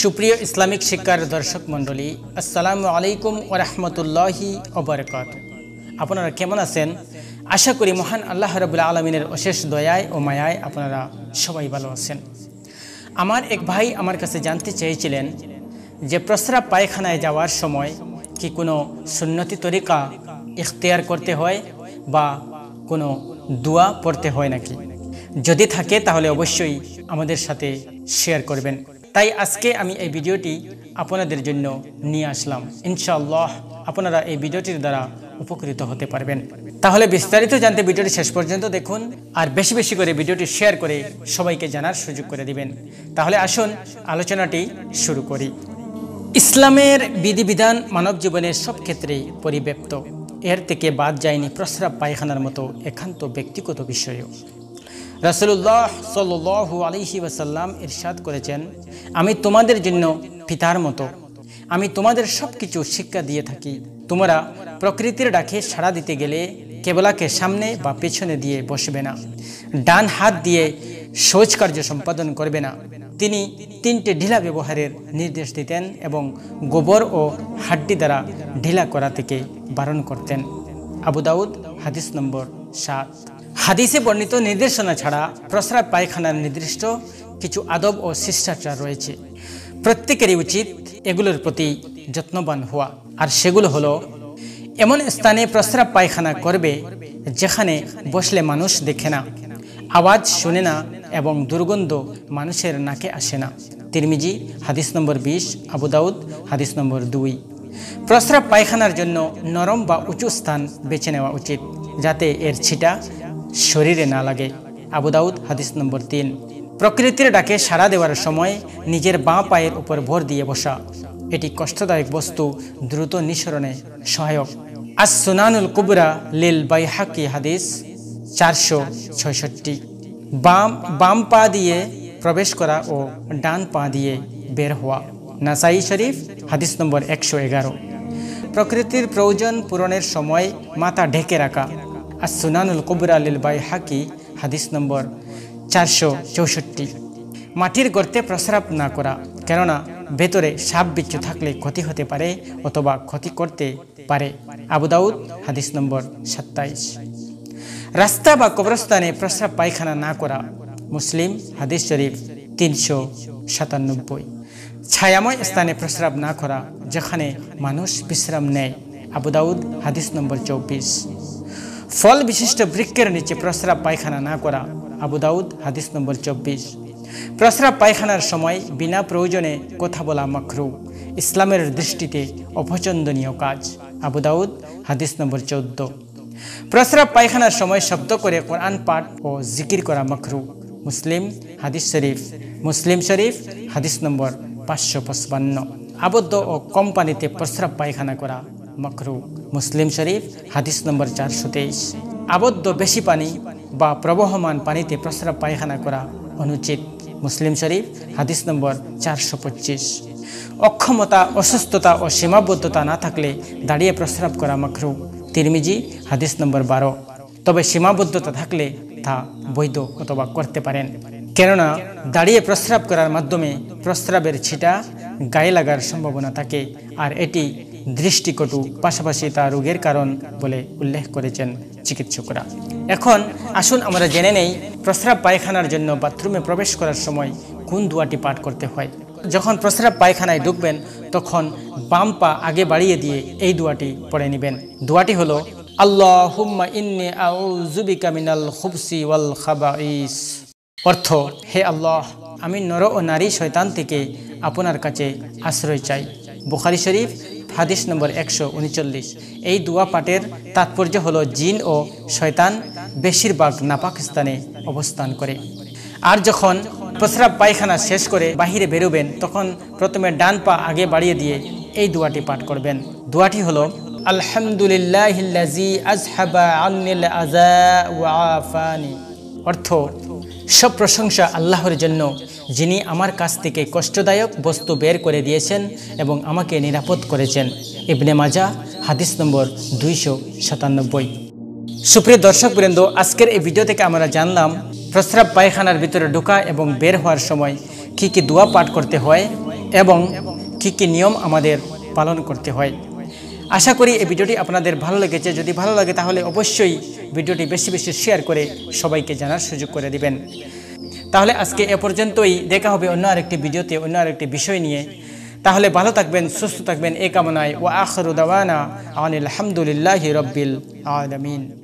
সুপ্রিয় ইসলামিক শিক্ষার দর্শক মন্ডলী আসসালামু আলাইকুম ওরহমতুল্লাহি ওবরকত আপনারা কেমন আছেন আশা করি মহান আল্লাহ রবুল্লা আলমিনের অশেষ দয়ায় ও মায়ায় আপনারা সবাই ভালো আছেন আমার এক ভাই আমার কাছে জানতে চেয়েছিলেন যে প্রস্রাব পায়খানায় যাওয়ার সময় কি কোনো সুন্নতি তরিকা ইখতিয়ার করতে হয় বা কোনো দোয়া পড়তে হয় নাকি যদি থাকে তাহলে অবশ্যই আমাদের সাথে শেয়ার করবেন তাই আজকে আমি এই ভিডিওটি আপনাদের জন্য নিয়ে আসলাম ইনশাআল্লাহ আপনারা এই ভিডিওটির দ্বারা উপকৃত হতে পারবেন তাহলে বিস্তারিত জানতে ভিডিওটি শেষ পর্যন্ত দেখুন আর বেশি বেশি করে ভিডিওটি শেয়ার করে সবাইকে জানার সুযোগ করে দিবেন তাহলে আসুন আলোচনাটি শুরু করি ইসলামের বিধিবিধান মানব জীবনের সব ক্ষেত্রে পরিব্যাপ্ত এর থেকে বাদ যায়নি প্রস্রাব পায়খানার মতো একান্ত ব্যক্তিগত বিষয়ও রসুল্লাহ সাল্লু আলহি ওসাল্লাম ইরশাদ করেছেন আমি তোমাদের জন্য পিতার মতো আমি তোমাদের সব কিছু শিক্ষা দিয়ে থাকি তোমরা প্রকৃতির ডাকে সাড়া দিতে গেলে কেবলাকে সামনে বা পেছনে দিয়ে বসবে না ডান হাত দিয়ে শোচ কার্য সম্পাদন করবে না তিনি তিনটে ঢিলা ব্যবহারের নির্দেশ দিতেন এবং গোবর ও হাড্ডি দ্বারা ঢিলা করা থেকে বারণ করতেন আবু দাউদ হাদিস নম্বর সাত হাদিসে বর্ণিত নির্দেশনা ছাড়া প্রস্রাব পায়খানার নির্দিষ্ট কিছু আদব ও শিষ্টাচার রয়েছে প্রত্যেকেরই উচিত এগুলোর প্রতি যত্নবান হওয়া আর সেগুলো হলো এমন স্থানে প্রস্রাব পায়খানা করবে যেখানে বসলে মানুষ দেখে না আওয়াজ শুনে না এবং দুর্গন্ধ মানুষের নাকে আসে না তিরমিজি হাদিস নম্বর বিশ আবুদাউদ হাদিস নম্বর দুই প্রস্রাব পায়খানার জন্য নরম বা উঁচু স্থান বেছে নেওয়া উচিত যাতে এর ছিটা শরীরে না লাগে আবুদাউদ হাদিস নম্বর তিন প্রকৃতির ডাকে সাড়া দেওয়ার সময় নিজের বাঁ পায়ের উপর ভর দিয়ে বসা এটি কষ্টদায়ক বস্তু দ্রুত নিঃসরণে সহায়ক আজ সুনানুল কুবরা লিল বাইহাকি হাদিস চারশো ছয়ষট্টি বাম বাম পা দিয়ে প্রবেশ করা ও ডান পা দিয়ে বের হওয়া নাসাই শরীফ হাদিস নম্বর একশো এগারো প্রকৃতির প্রয়োজন পূরণের সময় মাথা ঢেকে রাখা আর সুনানুল কুবরা লিল বাই হাকি হাদিস নম্বর চারশো চৌষট্টি মাটির গর্তে প্রস্রাব না করা কেননা ভেতরে সাপ বিচ্ছু থাকলে ক্ষতি হতে পারে অথবা ক্ষতি করতে পারে আবুদাউদ হাদিস নম্বর সাতাইশ রাস্তা বা কবরস্থানে প্রস্রাব পায়খানা না করা মুসলিম হাদিস শরীফ তিনশো সাতানব্বই ছায়াময় স্থানে প্রস্রাব না করা যেখানে মানুষ বিশ্রাম নেয় আবুদাউদ হাদিস নম্বর চব্বিশ ফল বিশিষ্ট বৃক্ষের নিচে প্রস্রাব পায়খানা না করা আবুদাউদ হাদিস নম্বর চব্বিশ প্রস্রাব পায়খানার সময় বিনা প্রয়োজনে কথা বলা মাখরু ইসলামের দৃষ্টিতে অপছন্দনীয় কাজ আবুদাউদ হাদিস নম্বর চোদ্দ প্রস্রাব পায়খানার সময় শব্দ করে কোরআন পাঠ ও জিকির করা মখরু মুসলিম হাদিস শরীফ মুসলিম শরীফ হাদিস নম্বর পাঁচশো পঁচপান্ন আবদ্ধ ও কোম্পানিতে প্রস্রাব পায়খানা করা মকরু মুসলিম শরীফ হাদিস নম্বর চারশো তেইশ আবদ্ধ বেশি পানি বা প্রবহমান পানিতে প্রস্রাব পায়খানা করা অনুচিত মুসলিম শরীফ হাদিস নম্বর চারশো পঁচিশ অক্ষমতা অসুস্থতা ও সীমাবদ্ধতা না থাকলে দাঁড়িয়ে প্রস্রাব করা মকরু তিরমিজি হাদিস নম্বর বারো তবে সীমাবদ্ধতা থাকলে তা বৈধ অথবা করতে পারেন কেননা দাঁড়িয়ে প্রস্রাব করার মাধ্যমে প্রস্রাবের ছিটা গায়ে লাগার সম্ভাবনা থাকে আর এটি দৃষ্টিকটু পাশাপাশি তা রোগের কারণ বলে উল্লেখ করেছেন চিকিৎসকরা এখন আসুন আমরা জেনে নেই প্রস্রাব পায়খানার জন্য বাথরুমে প্রবেশ করার সময় কোন দোয়াটি পাঠ করতে হয় যখন প্রস্রাব পায়খানায় ঢুকবেন তখন বাম পা আগে বাড়িয়ে দিয়ে এই দোয়াটি পড়ে নেবেন দোয়াটি হলো আল্লাহ অর্থ হে আল্লাহ আমি নর ও নারী শৈতান থেকে আপনার কাছে আশ্রয় চাই বুখারি শরীফ হাদিস নম্বর একশো উনচল্লিশ এই দুয়া পাঠের তাৎপর্য হল জিন ও শয়তান বেশিরভাগ নাপাকিস্তানে অবস্থান করে আর যখন প্রস্রাব পায়খানা শেষ করে বাহিরে বেরোবেন তখন প্রথমে ডান পা আগে বাড়িয়ে দিয়ে এই দুয়াটি পাঠ করবেন দুয়াটি হল আলহামদুলিল্লাহ অর্থ সব প্রশংসা আল্লাহর জন্য যিনি আমার কাছ থেকে কষ্টদায়ক বস্তু বের করে দিয়েছেন এবং আমাকে নিরাপদ করেছেন ইবনে মাজা হাদিস নম্বর দুইশো সাতানব্বই সুপ্রিয় দর্শক বৃন্দ আজকের এই ভিডিও থেকে আমরা জানলাম প্রস্রাব পায়খানার ভিতরে ঢোকা এবং বের হওয়ার সময় কি কি দোয়া পাঠ করতে হয় এবং কি কি নিয়ম আমাদের পালন করতে হয় আশা করি এই ভিডিওটি আপনাদের ভালো লেগেছে যদি ভালো লাগে তাহলে অবশ্যই ভিডিওটি বেশি বেশি শেয়ার করে সবাইকে জানার সুযোগ করে দিবেন তাহলে আজকে এ পর্যন্তই দেখা হবে অন্য আরেকটি ভিডিওতে অন্য আরেকটি বিষয় নিয়ে তাহলে ভালো থাকবেন সুস্থ থাকবেন এ কামনায় ও আখরুদানা আনিল আহমদুলিল্লাহ রব্বিল আলমিন